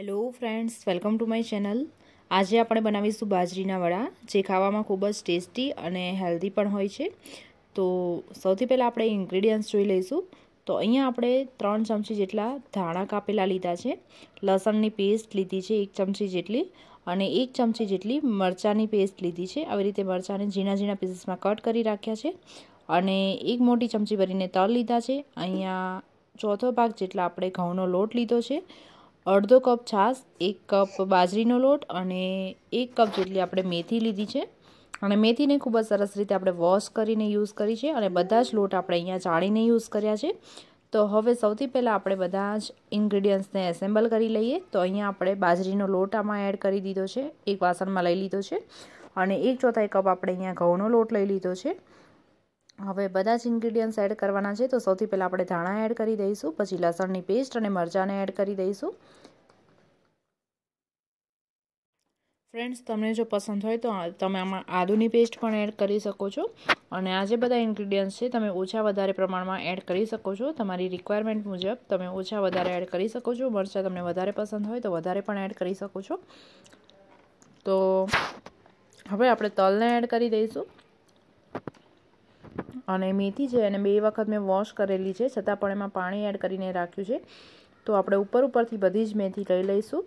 hello friends welcome to my channel આજે આપણે બનાવીશું બાજરીના વડા જે ખાવામાં ખૂબ જ ટેસ્ટી અને હેલ્ધી પણ હોય છે તો સૌથી પહેલાં આપણે ઇન્ગ્રીડિયન્ટ્સ જોઈ લઈશું તો અહીંયા આપણે ત્રણ ચમચી જેટલા ધાણા કાપેલા લીધા છે લસણની પેસ્ટ લીધી છે એક ચમચી જેટલી અને એક ચમચી જેટલી મરચાંની પેસ્ટ લીધી છે આવી રીતે મરચાંને ઝીણા ઝીણા પીસીસમાં કટ કરી રાખ્યા છે અને એક મોટી ચમચી ભરીને તલ લીધા છે અહીંયા ચોથો ભાગ જેટલા આપણે ઘઉંનો લોટ લીધો છે અડધો કપ છાશ એક કપ બાજરીનો લોટ અને એક કપ જેટલી આપણે મેથી લીધી છે અને મેથીને ખૂબ જ સરસ રીતે આપણે વોશ કરીને યુઝ કરી છે અને બધા જ લોટ આપણે અહીંયા ચાળીને યુઝ કર્યા છે તો હવે સૌથી પહેલાં આપણે બધા જ ઇન્ગ્રીડિયન્ટ્સને એસેમ્બલ કરી લઈએ તો અહીંયા આપણે બાજરીનો લોટ આમાં એડ કરી દીધો છે એક વાસણમાં લઈ લીધો છે અને એક ચોથાઈ કપ આપણે અહીંયા ઘઉંનો લોટ લઈ લીધો છે હવે બધા જ ઇન્ગ્રીડિયન્ટ્સ એડ કરવાના છે તો સૌથી પહેલાં આપણે ધાણા એડ કરી દઈશું પછી લસણની પેસ્ટ અને મરચાંને એડ કરી દઈશું ફ્રેન્ડ્સ તમને જો પસંદ હોય તો તમે આમાં આદુની પેસ્ટ પણ એડ કરી શકો છો અને આ જે બધા ઇન્ગ્રીડિયન્ટ્સ છે તમે ઓછા વધારે પ્રમાણમાં એડ કરી શકો છો તમારી રિક્વાયરમેન્ટ મુજબ તમે ઓછા વધારે એડ કરી શકો છો મરચાં તમને વધારે પસંદ હોય તો વધારે પણ એડ કરી શકો છો તો હવે આપણે તલને એડ કરી દઈશું અને મેથી છે એને બે વખત મેં વોશ કરેલી છે છતાં પણ એમાં પાણી એડ કરીને રાખ્યું છે તો આપણે ઉપર ઉપરથી બધી જ મેથી લઈ લઈશું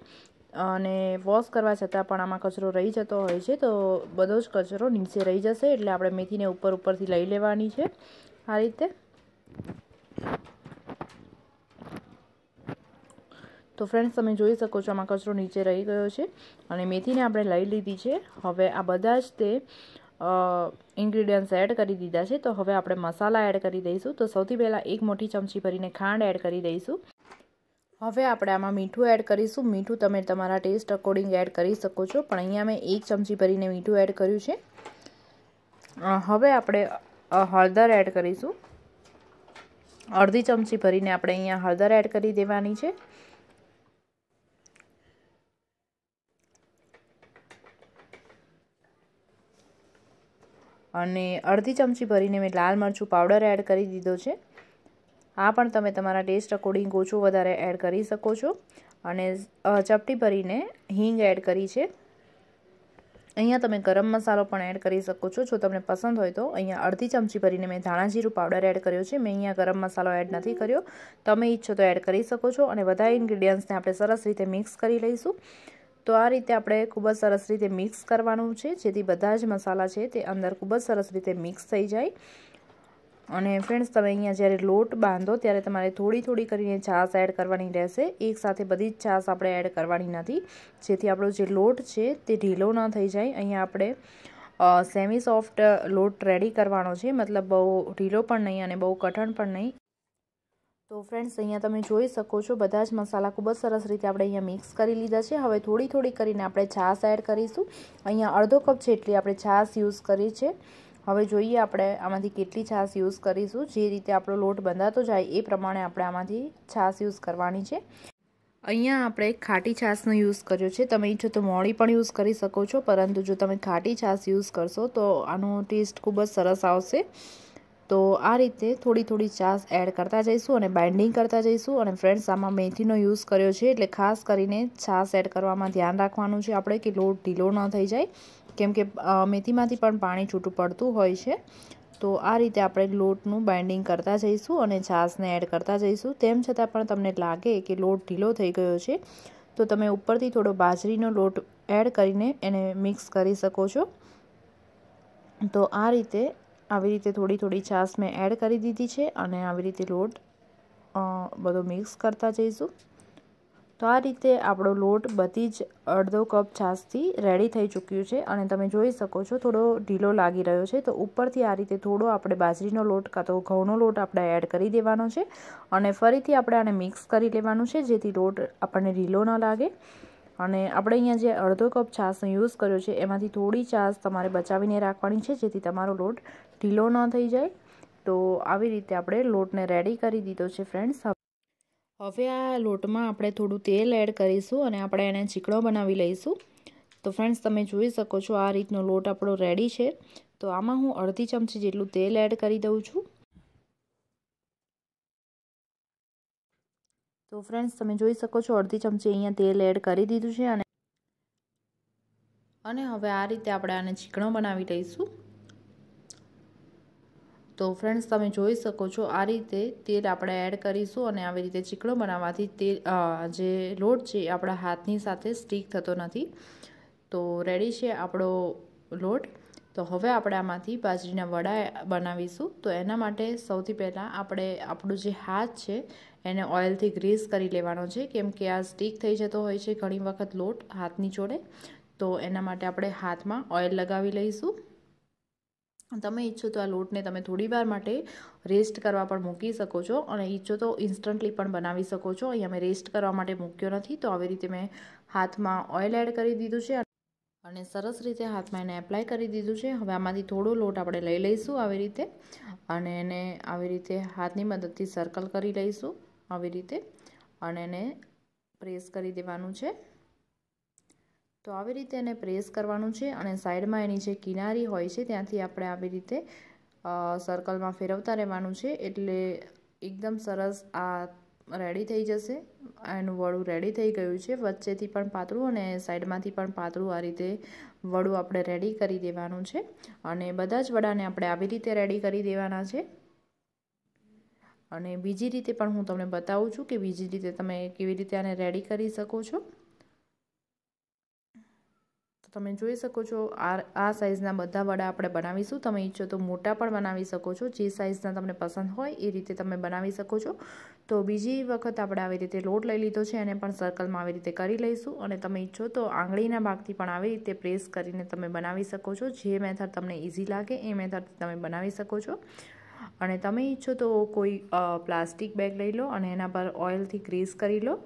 અને વોશ કરવા છતાં પણ આમાં કચરો રહી જતો હોય છે તો બધો જ કચરો નીચે રહી જશે એટલે આપણે મેથીને ઉપર ઉપરથી લઈ લેવાની છે આ રીતે તો ફ્રેન્ડ્સ તમે જોઈ શકો છો આમાં કચરો નીચે રહી ગયો છે અને મેથીને આપણે લઈ લીધી છે હવે આ બધા જ તે ઇન્ગ્રીડિયન્ટ્સ એડ કરી દીધા છે તો હવે આપણે મસાલા એડ કરી દઈશું તો સૌથી પહેલાં એક મોટી ચમચી ભરીને ખાંડ એડ કરી દઈશું હવે આપણે આમાં મીઠું એડ કરીશું મીઠું તમે તમારા ટેસ્ટ અકોર્ડિંગ એડ કરી શકો છો પણ અહીંયા મેં એક ચમચી ભરીને મીઠું એડ કર્યું છે હવે આપણે હળદર એડ કરીશું અડધી ચમચી ભરીને આપણે અહીંયા હળદર એડ કરી દેવાની છે અને અડધી ચમચી ભરીને મેં લાલ મરચું પાવડર એડ કરી દીધો છે આ પણ તમે તમારા ટેસ્ટ અકોર્ડિંગ ઓછું વધારે એડ કરી શકો છો અને ચપટી ભરીને હિંગ એડ કરી છે અહીંયા તમે ગરમ મસાલો પણ એડ કરી શકો છો જો તમને પસંદ હોય તો અહીંયા અડધી ચમચી ભરીને મેં ધાણાજીરું પાવડર એડ કર્યો છે મેં અહીંયા ગરમ મસાલો એડ નથી કર્યો તમે ઈચ્છો તો એડ કરી શકો છો અને બધા ઇન્ગ્રીડિયન્ટ્સને આપણે સરસ રીતે મિક્સ કરી લઈશું તો આ રીતે આપણે ખૂબ જ સરસ રીતે મિક્સ કરવાનું છે જેથી બધા જ મસાલા છે તે અંદર ખૂબ જ સરસ રીતે મિક્સ થઈ જાય અને ફ્રેન્ડ્સ તમે અહીંયા જ્યારે લોટ બાંધો ત્યારે તમારે થોડી થોડી કરીને છાશ એડ કરવાની રહેશે એક સાથે બધી જ છાશ આપણે એડ કરવાની નથી જેથી આપણો જે લોટ છે તે ઢીલો ન થઈ જાય અહીંયા આપણે સેમી સોફ્ટ લોટ રેડી કરવાનો છે મતલબ બહુ ઢીલો પણ નહીં અને બહુ કઠણ પણ નહીં તો ફ્રેન્ડ્સ અહીંયા તમે જોઈ શકો છો બધા જ મસાલા ખૂબ જ સરસ રીતે આપણે અહીંયા મિક્સ કરી લીધા છે હવે થોડી થોડી કરીને આપણે છાશ એડ કરીશું અહીંયા અડધો કપ જેટલી આપણે છાશ યુઝ કરી છે હવે જોઈએ આપણે આમાંથી કેટલી છાશ યુઝ કરીશું જે રીતે આપણો લોટ બંધાતો જાય એ પ્રમાણે આપણે આમાંથી છાશ યુઝ કરવાની છે અહીંયા આપણે ખાટી છાશનો યુઝ કર્યો છે તમે ઈચ્છો તો મોડી પણ યુઝ કરી શકો છો પરંતુ જો તમે ખાટી છાશ યુઝ કરશો તો આનો ટેસ્ટ ખૂબ જ સરસ આવશે તો આ રીતે થોડી થોડી છાશ એડ કરતા જઈશું અને બાઇન્ડિંગ કરતા જઈશું અને ફ્રેન્ડ્સ આમાં મેથીનો યુઝ કર્યો છે એટલે ખાસ કરીને છાશ એડ કરવામાં ધ્યાન રાખવાનું છે આપણે કે લોટ ઢીલો ન થઈ જાય કેમ કે મેથીમાંથી પણ પાણી છૂટું પડતું હોય છે તો આ રીતે આપણે લોટનું બાઇન્ડિંગ કરતા જઈશું અને છાશને એડ કરતા જઈશું તેમ છતાં પણ તમને લાગે કે લોટ ઢીલો થઈ ગયો છે તો તમે ઉપરથી થોડો બાજરીનો લોટ એડ કરીને એને મિક્સ કરી શકો છો તો આ રીતે આવી રીતે થોડી થોડી છાશ મેં એડ કરી દીધી છે અને આવી રીતે લોટ બધો મિક્સ કરતા જઈશું તો આ રીતે આપણો લોટ બધી જ અડધો કપ છાસથી રેડી થઈ ચૂક્યું છે અને તમે જોઈ શકો છો થોડો ઢીલો લાગી રહ્યો છે તો ઉપરથી આ રીતે થોડો આપણે બાજરીનો લોટ કાં તો ઘઉંનો લોટ આપણે એડ કરી દેવાનો છે અને ફરીથી આપણે આને મિક્સ કરી લેવાનું છે જેથી લોટ આપણને ઢીલો ન લાગે અને આપણે અહીંયા જે અડધો કપ છાશનો યુઝ કર્યો છે એમાંથી થોડી છાશ તમારે બચાવીને રાખવાની છે જેથી તમારો લોટ ઢીલો ન થઈ જાય તો આવી રીતે આપણે લોટને રેડી કરી દીધો છે ફ્રેન્ડ્સ હવે આ લોટમાં આપણે થોડું તેલ એડ કરીશું અને આપણે એને ચીકણો બનાવી લઈશું તો ફ્રેન્ડ્સ તમે જોઈ શકો છો આ રીતનો લોટ આપણો રેડી છે તો આમાં હું અડધી ચમચી જેટલું તેલ એડ કરી દઉં છું તો ફ્રેન્ડ્સ તમે જોઈ શકો છો અડધી ચમચી અહીંયા તેલ એડ કરી દીધું છે અને અને હવે આ રીતે આપણે આને ચીકણો બનાવી લઈશું તો ફ્રેન્ડ્સ તમે જોઈ શકો છો આ રીતે તેલ આપણે એડ કરીશું અને આવી રીતે ચીકણો બનાવવાથી તેલ જે લોટ છે આપણા હાથની સાથે સ્ટીક થતો નથી તો રેડી છે આપણો લોટ તો હવે આપણે આમાંથી બાજરીના વડા બનાવીશું તો એના માટે સૌથી પહેલાં આપણે આપણું જે હાથ છે એને ઓઇલથી ગ્રીસ કરી લેવાનો છે કેમ કે આ સ્ટીક થઈ જતો હોય છે ઘણી વખત લોટ હાથની જોડે તો એના માટે આપણે હાથમાં ઓઇલ લગાવી લઈશું તમે ઈચ્છો તો આ લોટને તમે થોડી વાર માટે રેસ્ટ કરવા પણ મૂકી શકો છો અને ઈચ્છો તો ઇન્સ્ટન્ટલી પણ બનાવી શકો છો અહીંયા મેં રેસ્ટ કરવા માટે મૂક્યો નથી તો આવી રીતે મેં હાથમાં ઓઇલ એડ કરી દીધું છે અને સરસ રીતે હાથમાં એને એપ્લાય કરી દીધું છે હવે આમાંથી થોડો લોટ આપણે લઈ લઈશું આવી રીતે અને એને આવી રીતે હાથની મદદથી સર્કલ કરી લઈશું આવી રીતે અને એને પ્રેસ કરી દેવાનું છે તો આવી રીતે એને પ્રેસ કરવાનું છે અને સાઈડમાં એની જે કિનારી હોય છે ત્યાંથી આપણે આવી રીતે સર્કલમાં ફેરવતા રહેવાનું છે એટલે એકદમ સરસ આ રેડી થઈ જશે એનું વડું રેડી થઈ ગયું છે વચ્ચેથી પણ પાતળું અને સાઈડમાંથી પણ પાતળું આ રીતે વડું આપણે રેડી કરી દેવાનું છે અને બધા જ વડાને આપણે આવી રીતે રેડી કરી દેવાના છે અને બીજી રીતે પણ હું તમને બતાવું છું કે બીજી રીતે તમે કેવી રીતે આને રેડી કરી શકો છો તમે જોઈ શકો છો આ આ સાઇઝના બધા વડા આપણે બનાવીશું તમે ઈચ્છો તો મોટા પણ બનાવી શકો છો જે સાઇઝના તમને પસંદ હોય એ રીતે તમે બનાવી શકો છો તો બીજી વખત આપણે આવી રીતે લોટ લઈ લીધો છે એને પણ સર્કલમાં આવી રીતે કરી લઈશું અને તમે ઈચ્છો તો આંગળીના ભાગથી પણ આવી રીતે પ્રેસ કરીને તમે બનાવી શકો છો જે મેથડ તમને ઇઝી લાગે એ મેથડથી તમે બનાવી શકો છો અને તમે ઈચ્છો તો કોઈ પ્લાસ્ટિક બેગ લઈ લો અને એના પર ઓઇલથી ગ્રીસ કરી લો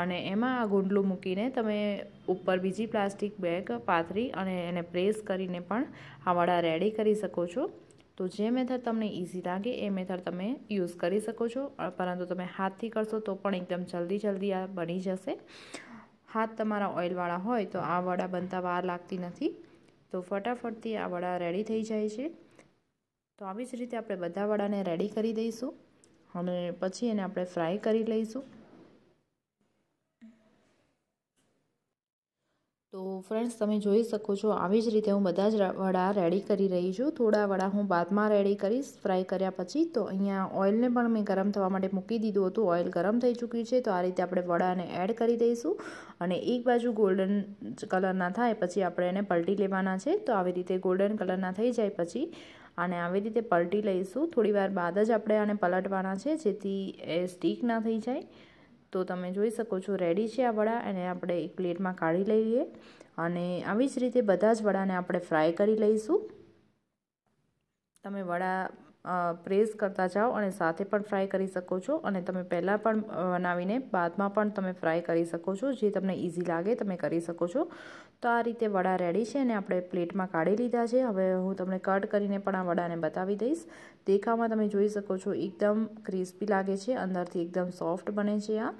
અને એમાં આ ગુંડલું મૂકીને તમે ઉપર બીજી પ્લાસ્ટિક બેગ પાથરી અને એને પ્રેસ કરીને પણ આ વડા રેડી કરી શકો છો તો જે મેથડ તમને ઇઝી લાગે એ મેથડ તમે યુઝ કરી શકો છો પરંતુ તમે હાથથી કરશો તો પણ એકદમ જલ્દી જલ્દી આ બની જશે હાથ તમારા ઓઇલવાળા હોય તો આ વડા બનતા વાર લાગતી નથી તો ફટાફટથી આ વડા રેડી થઈ જાય છે તો આવી જ રીતે આપણે બધા વડાને રેડી કરી દઈશું અને પછી એને આપણે ફ્રાય કરી લઈશું તો ફ્રેન્ડ્સ તમે જોઈ શકો છો આવી જ રીતે હું બધા જ વડા રેડી કરી રહી છું થોડા વડા હું બાદમાં રેડી કરીશ ફ્રાય કર્યા પછી તો અહીંયા ઓઇલને પણ મેં ગરમ થવા માટે મૂકી દીધું હતું ઓઇલ ગરમ થઈ ચૂક્યું છે તો આ રીતે આપણે વડાને એડ કરી દઈશું અને એક બાજુ ગોલ્ડન કલરના થાય પછી આપણે એને પલટી લેવાના છે તો આવી રીતે ગોલ્ડન કલરના થઈ જાય પછી અને આવી રીતે પલટી લઈશું થોડીવાર બાદ જ આપણે આને પલટવાના છે જેથી એ સ્ટીક ના થઈ જાય તો તમે જોઈ શકો છો રેડી છે આ વડા એને આપણે એક પ્લેટમાં કાઢી લઈએ અને આવી જ રીતે બધા જ વડાને આપણે ફ્રાય કરી લઈશું તમે વડા પ્રેસ કરતા જાઓ અને સાથે પણ ફ્રાય કરી શકો છો અને તમે પહેલાં પણ બનાવીને બાદમાં પણ તમે ફ્રાય કરી શકો છો જે તમને ઇઝી લાગે તમે કરી શકો છો તો આ રીતે વડા રેડી છે અને આપણે પ્લેટમાં કાઢી લીધા છે હવે હું તમને કટ કરીને પણ આ વડાને બતાવી દઈશ દેખાવમાં તમે જોઈ શકો છો એકદમ ક્રિસ્પી લાગે છે અંદરથી એકદમ સોફ્ટ બને છે આ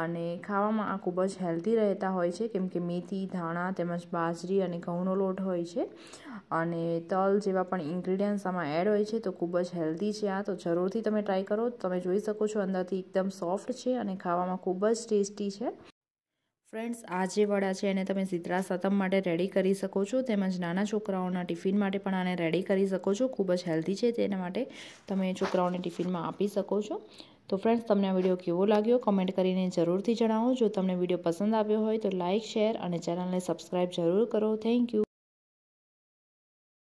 અને ખાવામાં આ ખૂબ જ હેલ્ધી રહેતા હોય છે કેમ કે મેથી ધાણા તેમજ બાજરી અને ઘઉંનો લોટ હોય છે અને તલ જેવા પણ ઇન્ગ્રીડિયન્ટ્સ આમાં એડ હોય છે તો ખૂબ જ હેલ્ધી છે આ તો જરૂરથી તમે ટ્રાય કરો તમે જોઈ શકો છો અંદરથી એકદમ સોફ્ટ છે અને ખાવામાં ખૂબ જ ટેસ્ટી છે ફ્રેન્ડ્સ આ જે વડા છે એને તમે સીતરા સતમ માટે રેડી કરી શકો છો તેમજ નાના છોકરાઓના ટિફિન માટે પણ આને રેડી કરી શકો છો ખૂબ જ હેલ્ધી છે તેના માટે તમે છોકરાઓને ટિફિનમાં આપી શકો છો તો ફ્રેન્ડ્સ તમને આ વિડીયો કેવો લાગ્યો કમેન્ટ કરીને જરૂરથી જણાવો જો તમને વિડીયો પસંદ આવ્યો હોય તો લાઇક શેર અને ચેનલને સબસ્ક્રાઈબ જરૂર કરો થેન્ક યુ